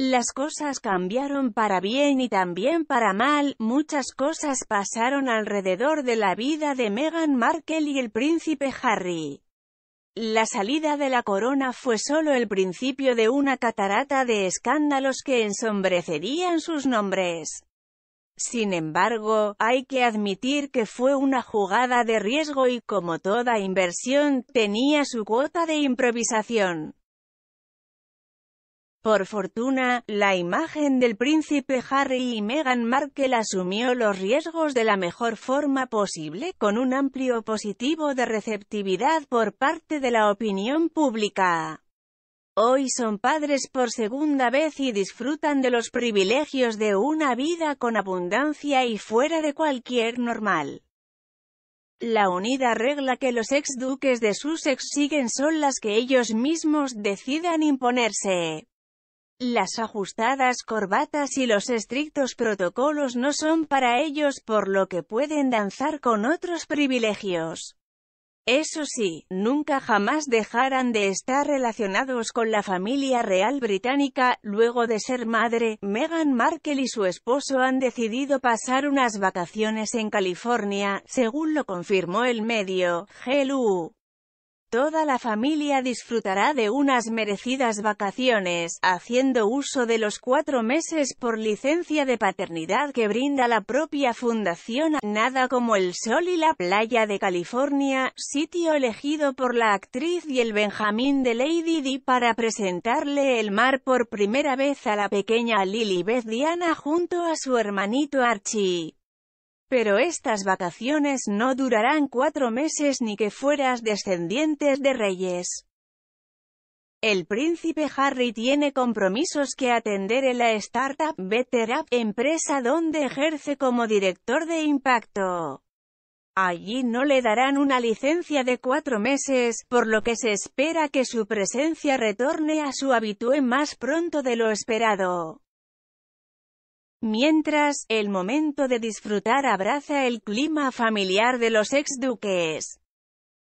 Las cosas cambiaron para bien y también para mal, muchas cosas pasaron alrededor de la vida de Meghan Markle y el príncipe Harry. La salida de la corona fue solo el principio de una catarata de escándalos que ensombrecerían sus nombres. Sin embargo, hay que admitir que fue una jugada de riesgo y, como toda inversión, tenía su cuota de improvisación. Por fortuna, la imagen del príncipe Harry y Meghan Markle asumió los riesgos de la mejor forma posible, con un amplio positivo de receptividad por parte de la opinión pública. Hoy son padres por segunda vez y disfrutan de los privilegios de una vida con abundancia y fuera de cualquier normal. La unida regla que los ex duques de Sussex siguen son las que ellos mismos decidan imponerse. Las ajustadas corbatas y los estrictos protocolos no son para ellos, por lo que pueden danzar con otros privilegios. Eso sí, nunca jamás dejarán de estar relacionados con la familia real británica. Luego de ser madre, Meghan Markle y su esposo han decidido pasar unas vacaciones en California, según lo confirmó el medio, Hello. Toda la familia disfrutará de unas merecidas vacaciones, haciendo uso de los cuatro meses por licencia de paternidad que brinda la propia fundación. Nada como el sol y la playa de California, sitio elegido por la actriz y el Benjamín de Lady Di para presentarle el mar por primera vez a la pequeña Lily Beth Diana junto a su hermanito Archie. Pero estas vacaciones no durarán cuatro meses ni que fueras descendientes de reyes. El príncipe Harry tiene compromisos que atender en la startup BetterUp, empresa donde ejerce como director de impacto. Allí no le darán una licencia de cuatro meses, por lo que se espera que su presencia retorne a su habitué más pronto de lo esperado. Mientras, el momento de disfrutar abraza el clima familiar de los exduques.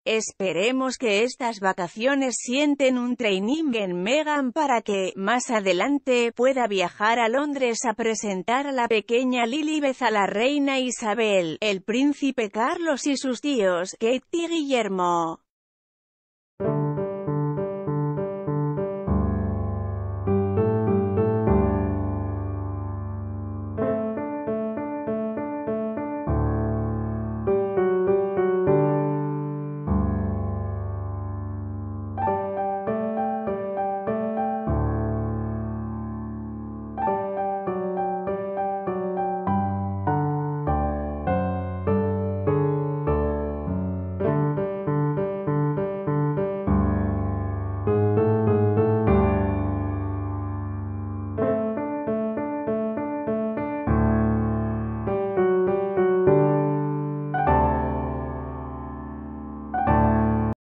Esperemos que estas vacaciones sienten un training en Meghan para que, más adelante, pueda viajar a Londres a presentar a la pequeña Lilibeth a la reina Isabel, el príncipe Carlos y sus tíos, Katie y Guillermo.